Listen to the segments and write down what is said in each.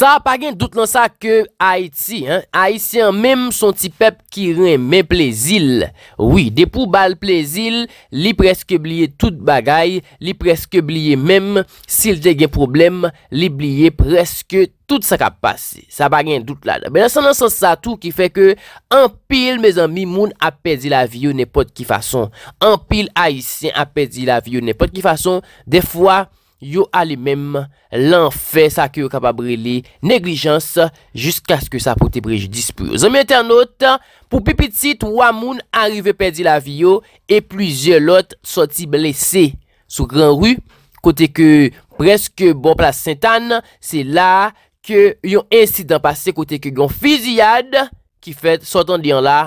Sa pa gen dout lan sa ke Haiti, hein, Haitien menm son ti pep ki ren men plezil. Oui, de pou bal plezil, li preske blye tout bagay, li preske blye menm, si l de gen problem, li blye preske tout sa ka pasi. Sa pa gen dout lan. Ben, san nan san sa tou ki feke, an pil me zan mi moun apedi la viyo ne pot ki fason. An pil Haitien apedi la viyo ne pot ki fason, de fwa... Yo alimem lan fè sa ki yo kapabre li neglijans Jusk aske sa pote brejidis pou Zami internet, pou pi piti Tou amoun arrive perdi la vi yo E plizye lot soti blese Sou gran ru Kote ke preske bon plas Sintan Se la ke yon insidan pase Kote ke yon fiziyad Ki fè sotan diyan la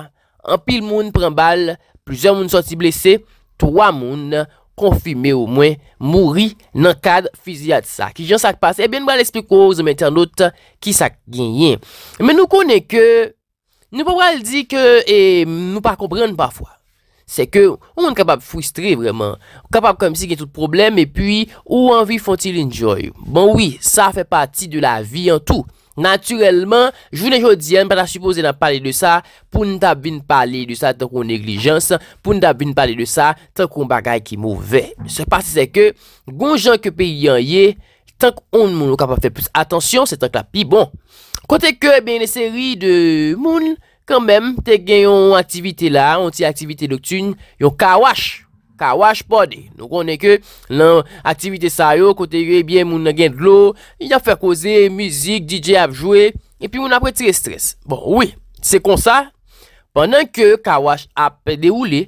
An pil moun pren bal Plizye moun soti blese Tou amoun Yo alimem konfi mè ou mwen mouri nan kad fizya di sa. Ki jan sak passe, e bè nou wè l'esplikouz mwen tè anot ki sak genyen. Mè nou konè ke, nou wè wè l'di ke nou pa komprenn e, pa fwa. Se ke, ou mwen kapab fwistre vreman, kapab kom si gen tout problem, e pi ou anvi fwantil in joy. Bon wè, sa fè pati de la vi an tou. Natyrelman, jounen jodyen, pata supose nan pali de sa, pou nou tabvin pali de sa tan kon neglijans, pou nou tabvin pali de sa tan kon bagay ki mouve. Se pati se ke, goun jan ke pe yon ye, tan kon moun nou kapap fe plus atensyon, se tan klapi, bon. Kote ke, e bè, ne seri de moun, kan mèm, te gen yon aktivite la, yon ti aktivite doktun, yon kawash. Kawash pode, nou konen ke lan aktivite sa yo, kote yo, ebyen eh moun nan gen glou, yon fè koze, mizik, DJ ap jwe, epi moun ap wè tre stres. Bon, wè, se kon sa, pwennan ke kawash ap de oule,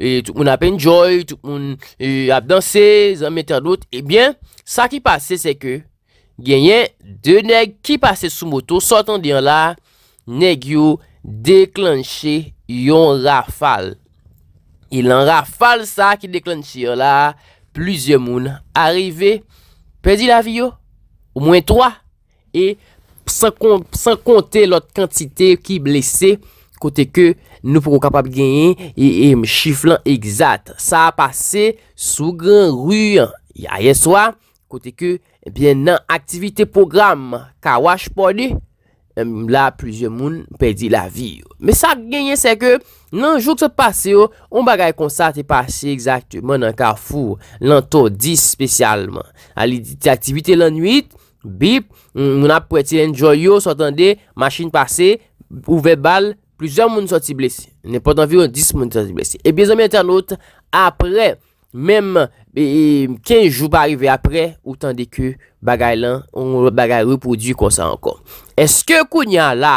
e moun ap en joy, moun e, ap danse, zan metan lout, ebyen, sa ki pase se ke, genyen de neg ki pase sou moto, sotan diyan la, neg yo deklanche yon rafal. Il an rafal sa ki deklan chiyo la, plizye moun arive, pedi la vi yo, ou mwen 3, e san konte lot kantite ki blese, kote ke nou pou kapap genye, e m chiflan egzat, sa a pase sou gran ruyan, ya ye swa, kote ke, e eh bien nan aktivite program, kawaj poni, Mwen la plizye moun pedi la vi yo. Me sa genye se ke nan jout se pase yo. On bagay konsate pasi exaktou. Mwen an ka fou. Lanto 10 spesyalman. A li dit aktivite lan 8. Bip. Mwen apweti en joyo. Sotande. Mashine pase. Ouve bal. Plizye moun soti blesi. Nen pot anvi yo 10 moun soti blesi. E bizon mwen ten lout. Aprep. Mem, kenjou pa arrive apre, outan de ke bagay lan, ou bagay repodu kon sa ankon. Eske kou nyan la,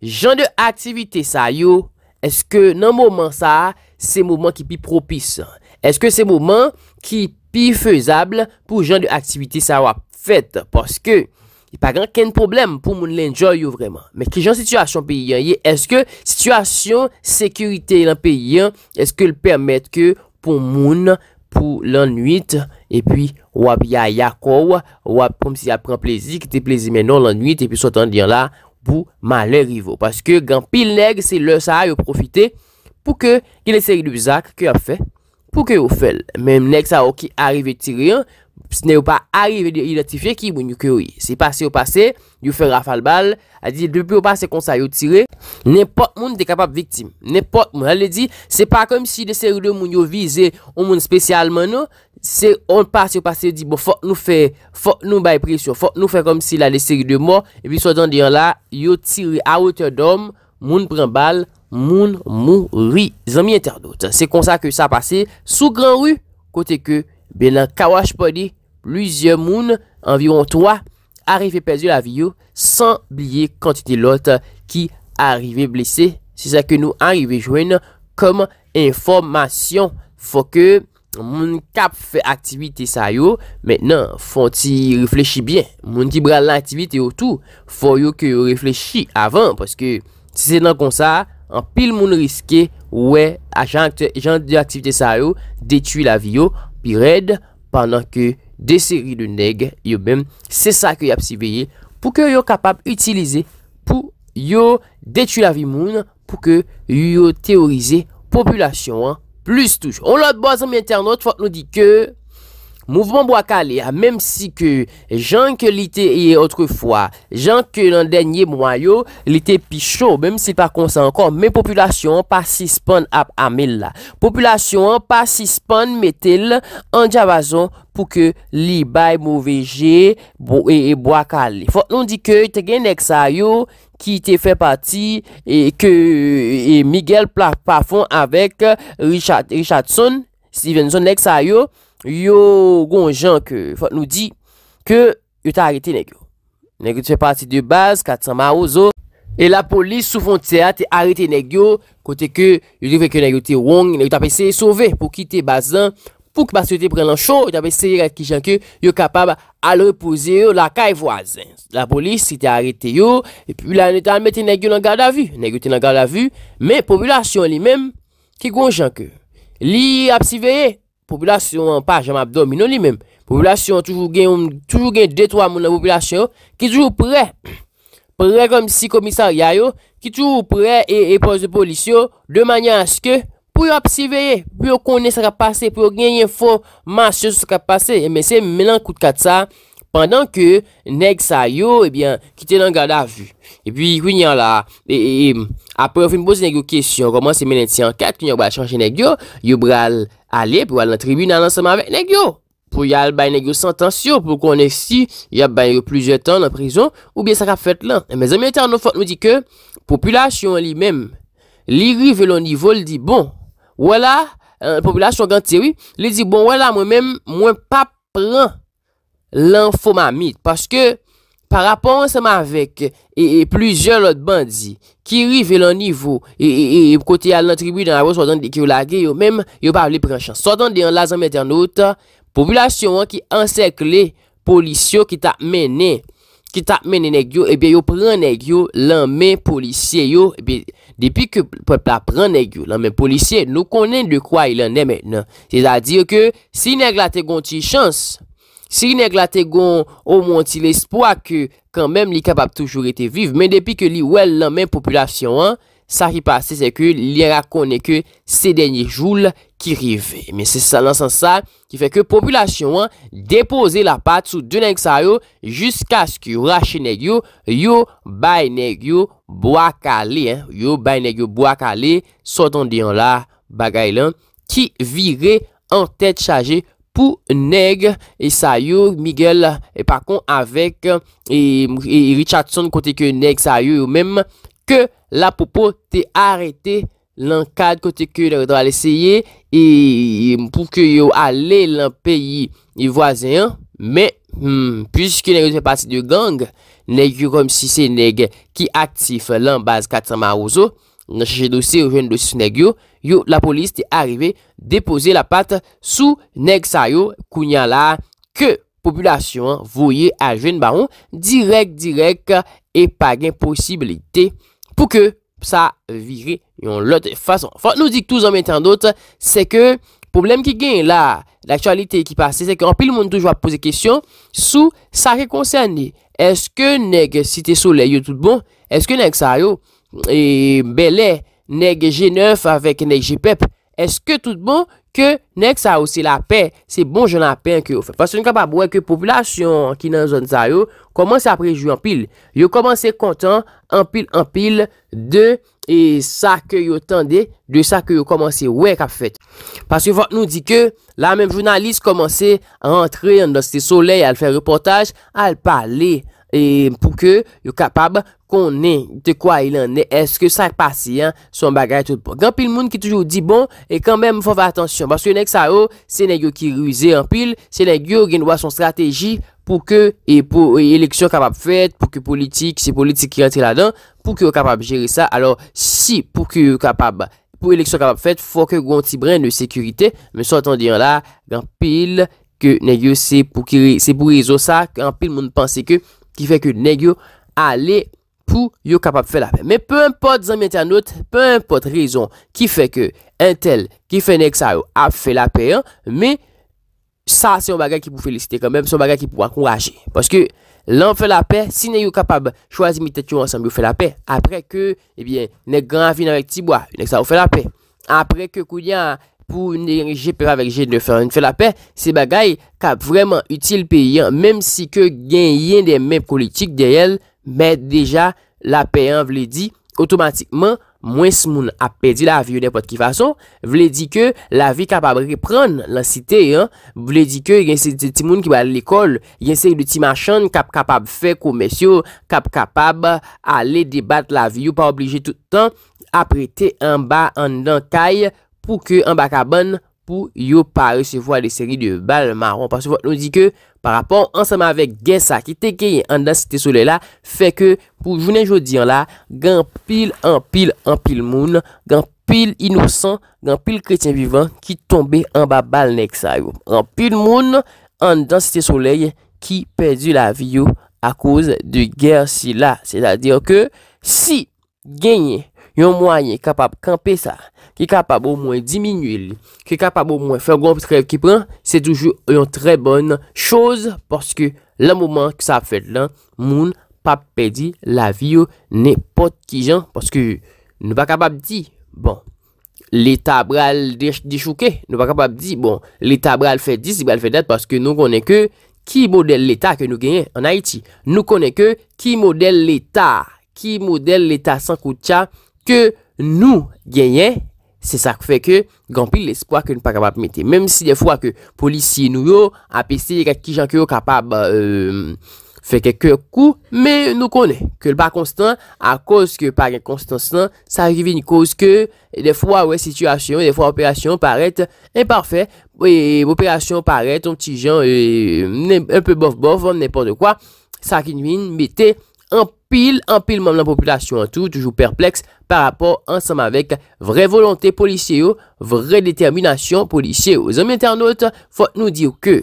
jan de aktivite sa yo, eske nan mouman sa, se mouman ki pi propis. Eske se mouman ki pi fezable pou jan de aktivite sa wap fet. Paske, pa gran ken problem pou moun lenjo yo vreman. Men ki jan situasyon pe yon, eske situasyon sekurite lan pe yon, eske l permet ke ou Pou moun, pou lan nwit, epi wap ya yakou, wap kom si ap pran plezi ki te plezi menon lan nwit, epi sotan dyan la pou male rivo. Paske gen pil neg se lè sa yo profite pou ke yle seri dwe zak ke a fe pou ke yo fel. Mem neg sa o ki arive ti riyan. Pse nè ou pa arrive de identifiye ki moun yu kè wè. Se yu pase, yu pase, yu fè rafal bal. A di, de pou yu pase kon sa yu tire, nè pot moun de kapap viktim. Nè pot moun. A li di, se pa kom si de seri de moun yu vize ou moun spesyalman nou, se yu pase, yu pase, yu di, bo fòk nou fè, fòk nou bay presyon, fòk nou fè kom si la de seri de mò. E pi so dan di an la, yu tire a wote dòm, moun pren bal, moun mou ri. Zan mi enter dote. Se kon sa kè yu sa pase, sou gran rù, kote Ben nan kawaj pa di, pluzyon moun, anviron 3, arife pezu la viyo, san blye kantite lot ki arive blese. Se sa ke nou arive jwen nan, koma informasyon. Fwa ke moun kap fe aktivite sa yo, men nan, fwa ti reflechi bien. Moun ki bral la aktivite yo tou, fwa yo ki reflechi avan. Paske, se nan kon sa, an pil moun riske, wè, a jan de aktivite sa yo, detui la viyo. pi red, pandan ke, de seri de neg, yo bem, se sa ki ap si beye, pou ke yo kapab, utilize, pou yo, detu la vi moun, pou ke, yo teorize, populasyon, plus touche. On la boazan mi internet, fote nou di ke, Mouvment Bwakale, mèm si ke jan ke li te e otre fwa, jan ke nan denye mwanyo, li te pi chou, mèm si pa konsen kon, mèm populasyon pa si spon ap amel la. Populasyon pa si spon metel an di avazon pou ke li bay mwoveje Bwakale. Fok non di ke te gen nek sa yo ki te fe pati e ke Miguel plafon avek Richardson, Stevenson nek sa yo. Yo gwen jan ke nou di ke yon ta arete negyo. Negyo te fè pati de baz, katan ma ozo. E la polis sou fon tse a te arete negyo kote ke yon di fè ke negyo te wong. Negyo ta pe seye sove pou ki te bazan. Pou ki pa seye te pren lan chon, negyo ta pe seye rek ki jan ke. Yo kapab al repouze yo la kay voazen. La polis se te arete yo. E pi la netan mette negyo nan gada vi. Negyo te nan gada vi. Me populasyon li menm ki gwen jan ke. Li ap si veye. Poblasyon anpache anmabdomino li menm. Poblasyon an toujou gen 2-3 moun anpoblasyon ki toujou pou re. Pou re kon si komisaryayon ki toujou pou re e pose polisyon. De manyan aske pou yon psiveye, pou yon kone saka pase, pou yon gen yon informasyon saka pase. Mese menan kout katsa. pandan ke neg sa yo, ebyen, eh kite nan ganda avu. Epyi, kwenyan la, apre yon fin pose negyo kesyon, roman semenet si an kat, kwenyan wala chanje negyo, yon wala ale, wala nan tribun nan ansama vek negyo, pou yal bay negyo sentansyo, pou konen si, yal bay yo plizye tan nan prizon, oubyen sa ka fet lan. Emen, eh, zanmen, etan anofot nou di ke, populasyon li men, li rive lon nivol, di bon, wala, euh, populasyon gan tewi, li di bon, wala, mwen men, mwen pa pran, l'enfomamid. Paske, par rapport anseman vek, e, e, plujer lot bandi, ki rive lan nivou, e, e, e, kote ya lan tribu dan la vo, so dan di ki yo lage, eh yo mem, yo pa li pren chans. So dan di an la zanmete an notan, populasyon an ki ansek le, polisyon ki ta mene, ki ta mene neg yo, e be yo pren neg yo, lan men polisyen yo, e be, depi ke pepla pren neg yo, lan men polisyen, nou konen de kwa ilan ne men nan. Se da dir ke, si neg la te konti chans, pou, Si rine glate gon ou monti l'espoa ke kanmem li kapap toujou rete viv, men depi ke li wel nan men populasyon an, sa ki pase se ke li rakone ke se denye joul ki rive. Men se sa lan san sa ki feke populasyon an depose la pat sou deneng sa yo jiska sku rache neg yo, yo bay neg yo boakale. Yo bay neg yo boakale, sotan deyon la bagay lan, ki vire en tete chaje boakale. Pou neg e sa yo Miguel e pakon avek e, e Richardson kote ke neg sa yo yo menm ke la popo te arete lan kade kote ke yo lal eseye e, e pou ke yo ale lan peyi y e vwazen. Me, hmm, pwiske neg yo te pase de gang, neg yo kom si se neg ki aktif lan baz Katamarozo, nan chaje dosi ou jen dosi neg yo, yo la polis te arrive depose la pat sou neg sa yo kounyan la ke populasyon voye a jwen baron direk direk e pa gen posibilite pou ke sa vire yon lote. Fason, fote nou dik touz anmèten dote, se ke poublem ki gen la lakchalite ki pase, se ke anpil moun toujwa pose kesyon sou sa re konserni. Eske neg si te sole yo tout bon, eske neg sa yo e, belè, Neg G9 avèk neg GPEP, e eske tout bon ke neg sa ou se la pe? Se bon jen la pe an ki ou fe. Pas se nou kapab wèk poublasyon ki nan zon zayou, koman se apre ju an pil. Yo koman se kontan an pil an pil de e sa ke yo tende, de sa ke yo koman se wèk ap fet. Pas se vòt nou di ke, la men jounalist koman se antre an do se soley al fe reportaj, al paley. E pou ke yo kapab konen te kwa il anen, eske sa pasi, son bagay tout bon. Gan pil moun ki toujou di bon, e kanmen fwa fa atensyon, baske yon ek sa ou, se nan yo ki rize en pil, se nan yo genwa son strategi, pou ke, e pou e eleksyon kapab fet, pou ke politik, se politik ki rentre la dan, pou ke yo kapab jere sa, alor si pou ke yo kapab, pou eleksyon kapab fet, fwa ke yon ti brene sekurite, me sou atan diyan la, gan pil, ke nan yo se pou kire, se pou rezo sa, kan pil moun pense ke, Ki fè ke nek yo ale pou yo kapap fè la pe. Me pe un pot zanmete anot, pe un pot rezon ki fè ke entel ki fè nek sa yo ap fè la pe. Me sa se yon bagay ki pou felicite kanmèm, se yon bagay ki pou akouraje. Paske lan fè la pe, si ne yo kapab chwazi mitet yo ansem yo fè la pe. Apre ke, ebyen, eh nek gran vin anvek tibwa, nek sa yo fè la pe. Apre ke kou diyan... pou nè rije pe pa vek jen de fè. Nè fè la pè, se bagay kap vreman util pe yon, mèm si ke gen yon dè mèm politik dè yon, mè dèja la pè yon, vle di, otomatikman mwen se moun ap pè di la vyo nè pot ki fason, vle di ke la vyo kapab repran lansite yon, vle di ke gen se ti moun ki ba l'ekol, gen se yon ti machan, kap kapab fè kou mesyo, kap kapab ale debat la vyo, pa oblije toutan ap rete an ba an dan kaye, pou ke an baka ban pou yo pare se vwa de seri de bal maron. Pasou vwa nou di ke, par rapport ansama avek Gessa ki te genye an dan site soley la, fe ke pou jounen jodi an la, gen pil an pil an pil moun, gen pil inousan, gen pil kretien vivan ki tombe an ba bal nek sa. Gen pil moun an dan site soley ki perdi la vi yo a kouz de ger si la. Se la diyo ke, si genye Gessa, Yon mwenye kapap kampe sa, ki kapap ou mwen diminwil, ki kapap ou mwen fèm goun pou trev ki pran, se toujou yon tre bon chouz, porske la mouman ki sa fèd lan, moun pap pèdi la viyo ne pot ki jan, porske nou pa kapap di, bon, l'Etat bral di chouke, nou pa kapap di, bon, l'Etat bral fèd dis, bral fèd dat, porske nou konen ke ki model l'Etat ke nou genyen an Haiti, nou konen ke ki model l'Etat, ki model l'Etat san koutcha, que nous gagnons, c'est ça qui fait que grand pile l'espoir que nous pas capable mettre même si des fois que policiers nous yo a gens qui gens que capable euh, fait quelques coups mais nous connaît que le pas constant à cause que par constant, ça arrive une cause que des fois ouais situation des fois opération paraît imparfait et opération paraît un petit gens euh, un peu bof bof n'importe quoi ça qui nous Anpil, anpilman nan populasyon an tou, toujou perpleks par rapport anseman vek vre volonté polisye yo, vre determinasyon polisye yo. Zom internot, fote nou diyo ke,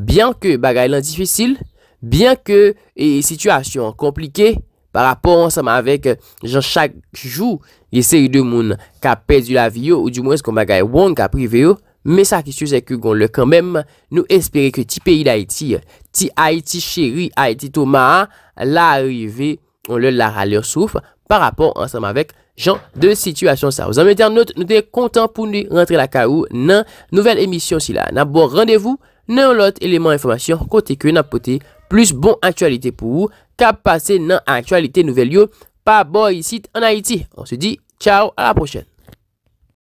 byan ke bagay lan difisil, byan ke e situasyon komplike par rapport anseman vek jan chak jou yese yu demoun ka pez yu lavi yo ou di mwens kon bagay wong ka prive yo, Mè sa ki sou zè ki goun lè kan mèm nou espere ki ti peyi l'Haiti, ti Haiti chéri, Haiti tomara, l'arrivé, on lè l'arale ou souf par rapport ansèm avèk jan de situasyon sa. Ou zan mètyan nou te kontan pou nou rentre la ka ou nan nouvel emisyon si la. Nan bon randevou, nan lot eleman informasyon kote ki nan pote plus bon aktualite pou ou ka pase nan aktualite nouvel yo pa bo yisit an Haiti. On se di, tchao, a la prochen.